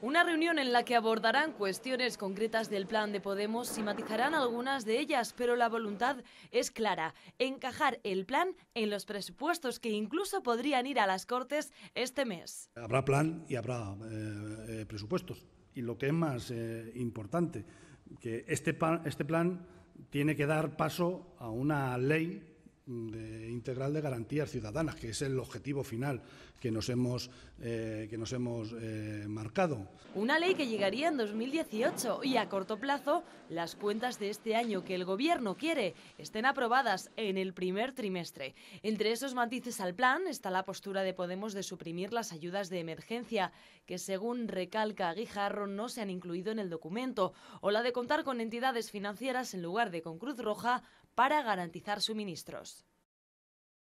Una reunión en la que abordarán cuestiones concretas del plan de Podemos y matizarán algunas de ellas, pero la voluntad es clara, encajar el plan en los presupuestos que incluso podrían ir a las Cortes este mes. Habrá plan y habrá eh, eh, presupuestos. Y lo que es más eh, importante, que este, este plan tiene que dar paso a una ley integral de garantías ciudadanas, que es el objetivo final que nos hemos, eh, que nos hemos eh, marcado. Una ley que llegaría en 2018 y a corto plazo las cuentas de este año que el Gobierno quiere estén aprobadas en el primer trimestre. Entre esos matices al plan está la postura de Podemos de suprimir las ayudas de emergencia, que según recalca Guijarro no se han incluido en el documento, o la de contar con entidades financieras en lugar de con Cruz Roja para garantizar suministros.